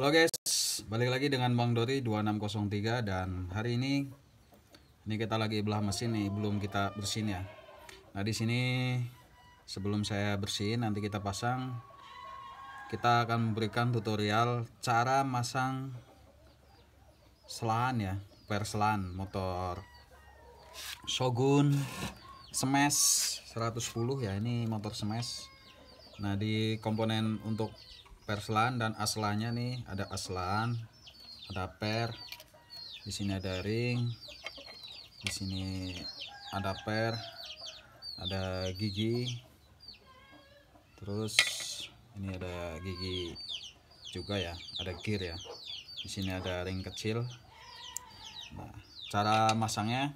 Halo guys, balik lagi dengan Bang Dori 2603 dan hari ini ini kita lagi belah mesin nih, belum kita bersihin ya. Nah, di sini sebelum saya bersihin nanti kita pasang kita akan memberikan tutorial cara masang selan ya, perselan motor Shogun Smash 110 ya, ini motor Smash. Nah, di komponen untuk perslan dan aslanya nih ada aslan ada per di sini ada ring di sini ada per ada gigi terus ini ada gigi juga ya ada gear ya di sini ada ring kecil nah cara masangnya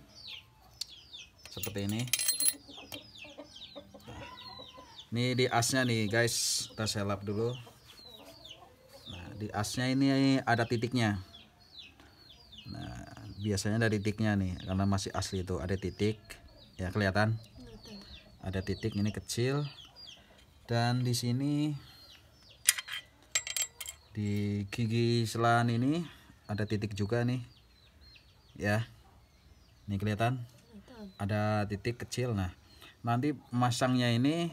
seperti ini nah, ini di asnya nih guys kita selap dulu di asnya ini ada titiknya nah biasanya ada titiknya nih karena masih asli itu ada titik ya kelihatan ada titik ini kecil dan di sini di gigi selan ini ada titik juga nih ya ini kelihatan ada titik kecil nah nanti masangnya ini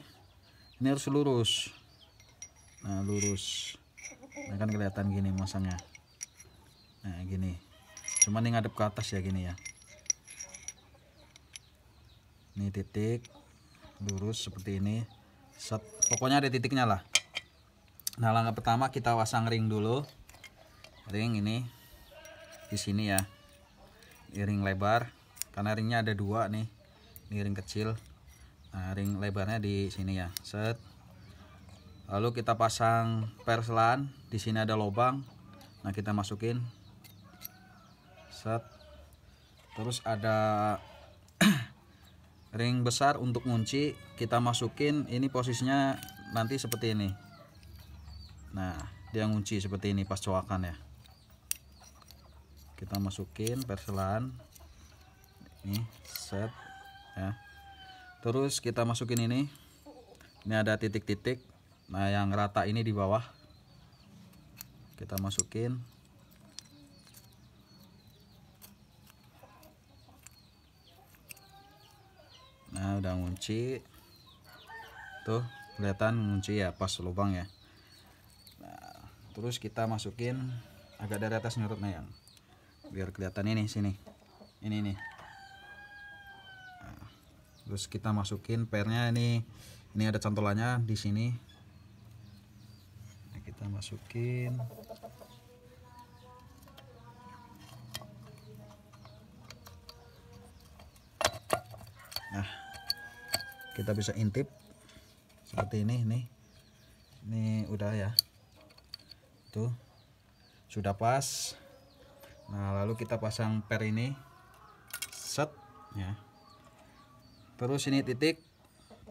ini harus lurus nah lurus nah kan kelihatan gini masangnya nah gini cuman ini ngadep ke atas ya gini ya ini titik lurus seperti ini Set. pokoknya ada titiknya lah nah langkah pertama kita pasang ring dulu ring ini di sini ya ini ring lebar karena ringnya ada dua nih ini ring kecil nah, ring lebarnya di sini ya set lalu kita pasang perselan di sini ada lubang nah kita masukin set terus ada ring besar untuk kunci kita masukin ini posisinya nanti seperti ini nah dia ngunci seperti ini pas coakan ya kita masukin perselan ini set ya terus kita masukin ini ini ada titik-titik nah yang rata ini di bawah kita masukin nah udah ngunci tuh kelihatan ngunci ya pas lubang ya nah, terus kita masukin agak dari atas menurutnya yang biar kelihatan ini sini ini nih nah, terus kita masukin pernya ini ini ada cantolannya di sini kita masukin nah kita bisa intip seperti ini nih ini udah ya tuh sudah pas nah lalu kita pasang per ini set ya terus ini titik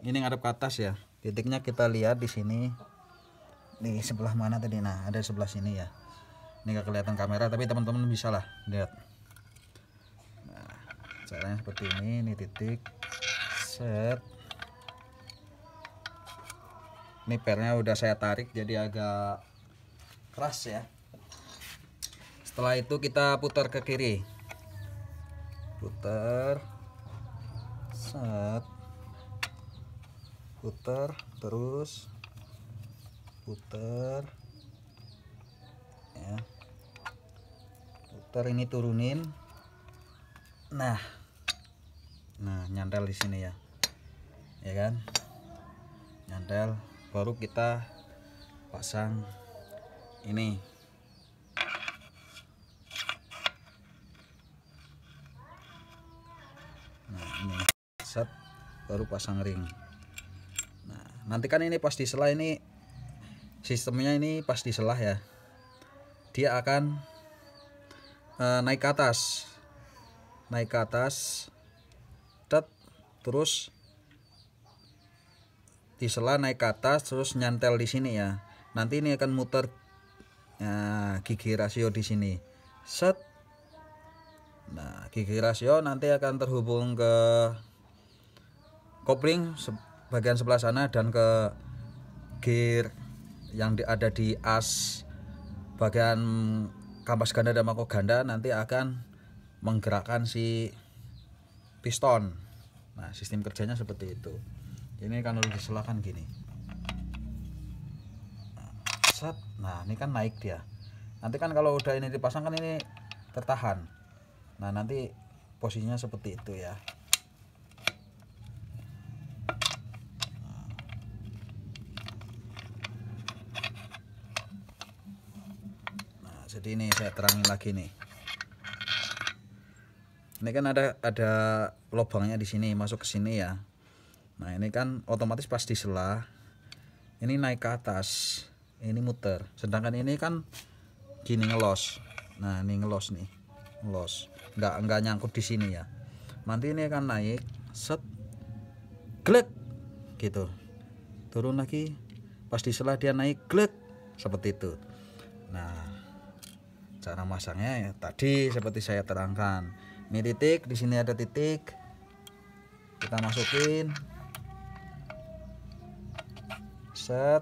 ini ngadep ke atas ya titiknya kita lihat di sini di sebelah mana tadi nah ada sebelah sini ya ini gak kelihatan kamera tapi teman-teman bisa lah lihat nah, caranya seperti ini ini titik set ini pernya udah saya tarik jadi agak keras ya setelah itu kita putar ke kiri putar set putar terus puter ya puter ini turunin nah nah nyantel di sini ya ya kan nyantel baru kita pasang ini nah ini set baru pasang ring nah nanti kan ini pas di sela ini sistemnya ini pas di diselah ya dia akan uh, naik ke atas naik ke atas tet, terus di disela naik ke atas terus nyantel di sini ya nanti ini akan muter nah, gigi rasio di sini set nah gigi rasio nanti akan terhubung ke kopling bagian sebelah sana dan ke gear yang di, ada di as bagian kampas ganda dan mangkok ganda nanti akan menggerakkan si piston nah sistem kerjanya seperti itu ini kan kalau diselahkan gini set nah ini kan naik dia nanti kan kalau udah ini dipasang kan ini tertahan nah nanti posisinya seperti itu ya jadi ini saya terangin lagi nih ini kan ada ada lubangnya di sini masuk ke sini ya nah ini kan otomatis pas di selah ini naik ke atas ini muter sedangkan ini kan gini ngelos nah ini ngelos nih ngelos nggak nggak nyangkut di sini ya nanti ini akan naik set klik, gitu turun lagi pas di selah dia naik klik, seperti itu nah cara masangnya ya tadi seperti saya terangkan ini titik di sini ada titik kita masukin set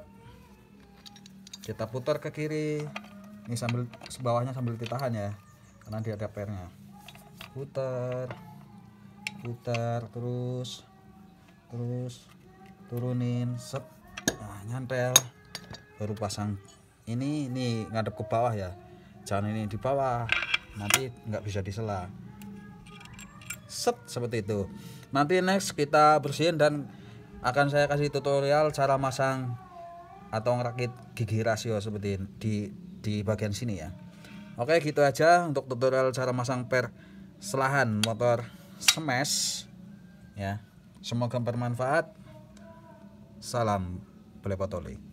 kita putar ke kiri ini sambil bawahnya sambil ditahan ya karena dia ada pernya putar putar terus terus turunin set nah, nyantel baru pasang ini ini ngadep ke bawah ya jangan ini di bawah nanti nggak bisa disela set seperti itu nanti next kita bersihin dan akan saya kasih tutorial cara masang atau ngerakit gigi rasio seperti di di bagian sini ya oke gitu aja untuk tutorial cara masang per selahan motor smash ya semoga bermanfaat salam Plepatoli